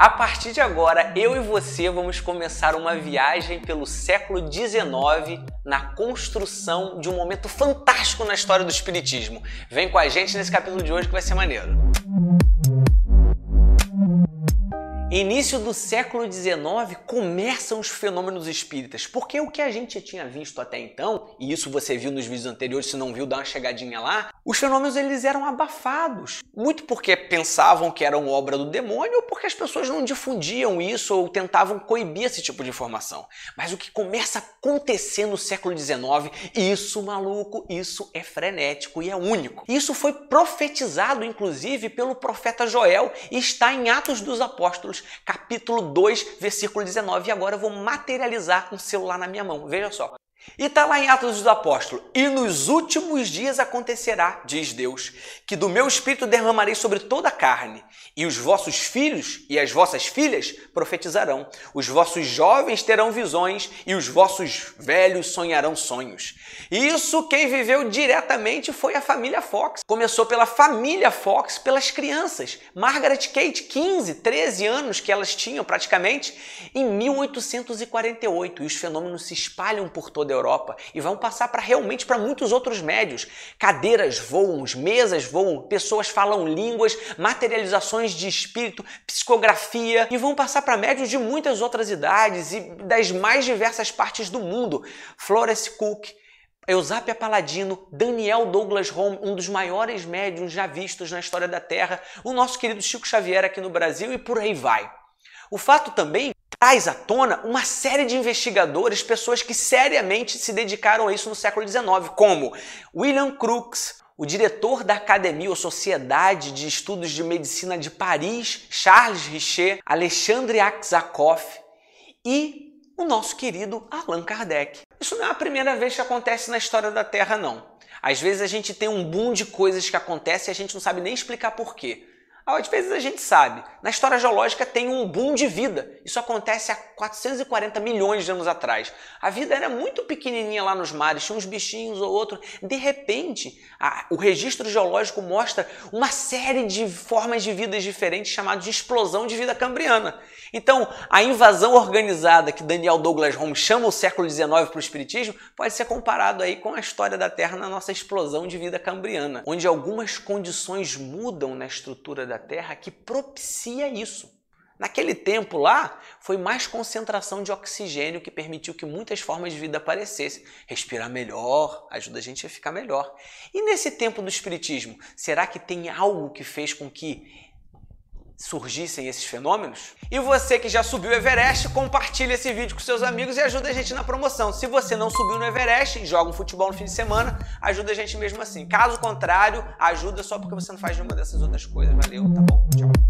A partir de agora, eu e você vamos começar uma viagem pelo século XIX na construção de um momento fantástico na história do Espiritismo. Vem com a gente nesse capítulo de hoje que vai ser maneiro. Início do século XIX começam os fenômenos espíritas, porque o que a gente tinha visto até então, e isso você viu nos vídeos anteriores, se não viu, dá uma chegadinha lá, os fenômenos eles eram abafados, muito porque pensavam que eram obra do demônio ou porque as pessoas não difundiam isso ou tentavam coibir esse tipo de informação. Mas o que começa a acontecer no século XIX, isso maluco, isso é frenético e é único. Isso foi profetizado inclusive pelo profeta Joel e está em Atos dos Apóstolos capítulo 2, versículo 19. E agora eu vou materializar um celular na minha mão. Veja só. E está lá em Atos dos Apóstolos: E nos últimos dias acontecerá, diz Deus, que do meu espírito derramarei sobre toda a carne, e os vossos filhos e as vossas filhas profetizarão, os vossos jovens terão visões, e os vossos velhos sonharão sonhos. E isso quem viveu diretamente foi a família Fox. Começou pela família Fox, pelas crianças. Margaret Kate, 15, 13 anos que elas tinham praticamente, em 1848. E os fenômenos se espalham por toda da Europa e vão passar para realmente para muitos outros médios. Cadeiras voam, mesas voam, pessoas falam línguas, materializações de espírito, psicografia e vão passar para médios de muitas outras idades e das mais diversas partes do mundo. Florence Cook, Eusápia Paladino, Daniel Douglas Home, um dos maiores médiums já vistos na história da Terra, o nosso querido Chico Xavier aqui no Brasil e por aí vai. O fato também traz à tona uma série de investigadores, pessoas que seriamente se dedicaram a isso no século XIX, como William Crookes, o diretor da Academia ou Sociedade de Estudos de Medicina de Paris, Charles Richer, Alexandre Aksakoff e o nosso querido Allan Kardec. Isso não é a primeira vez que acontece na história da Terra, não. Às vezes a gente tem um boom de coisas que acontecem e a gente não sabe nem explicar por quê. Ah, às vezes a gente sabe. Na história geológica tem um boom de vida. Isso acontece há 440 milhões de anos atrás. A vida era muito pequenininha lá nos mares, tinha uns bichinhos ou outro. De repente, a, o registro geológico mostra uma série de formas de vida diferentes chamadas de explosão de vida cambriana. Então, a invasão organizada que Daniel Douglas Holmes chama o século XIX para o espiritismo pode ser comparado aí com a história da Terra na nossa explosão de vida cambriana, onde algumas condições mudam na estrutura da Terra que propicia isso. Naquele tempo lá, foi mais concentração de oxigênio que permitiu que muitas formas de vida aparecessem. Respirar melhor ajuda a gente a ficar melhor. E nesse tempo do Espiritismo, será que tem algo que fez com que surgissem esses fenômenos. E você que já subiu o Everest, compartilha esse vídeo com seus amigos e ajuda a gente na promoção. Se você não subiu no Everest e joga um futebol no fim de semana, ajuda a gente mesmo assim. Caso contrário, ajuda só porque você não faz nenhuma dessas outras coisas. Valeu, tá bom? Tchau.